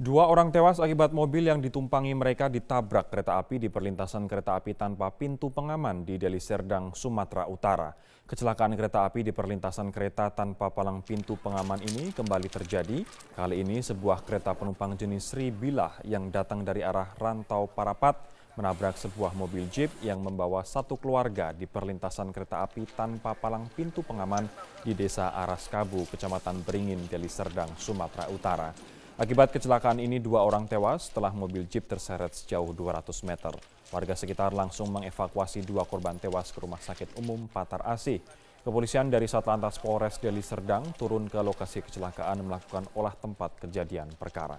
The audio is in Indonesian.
Dua orang tewas akibat mobil yang ditumpangi mereka ditabrak kereta api di perlintasan kereta api tanpa pintu pengaman di Deli Serdang, Sumatera Utara. Kecelakaan kereta api di perlintasan kereta tanpa palang pintu pengaman ini kembali terjadi. Kali ini sebuah kereta penumpang jenis Sri Bilah yang datang dari arah Rantau Parapat menabrak sebuah mobil jeep yang membawa satu keluarga di perlintasan kereta api tanpa palang pintu pengaman di desa Araskabu, kecamatan Beringin, Deli Serdang, Sumatera Utara. Akibat kecelakaan ini dua orang tewas setelah mobil jeep terseret sejauh 200 meter. Warga sekitar langsung mengevakuasi dua korban tewas ke Rumah Sakit Umum Patar Asih. Kepolisian dari Satlantas Polres Deli Serdang turun ke lokasi kecelakaan melakukan olah tempat kejadian perkara.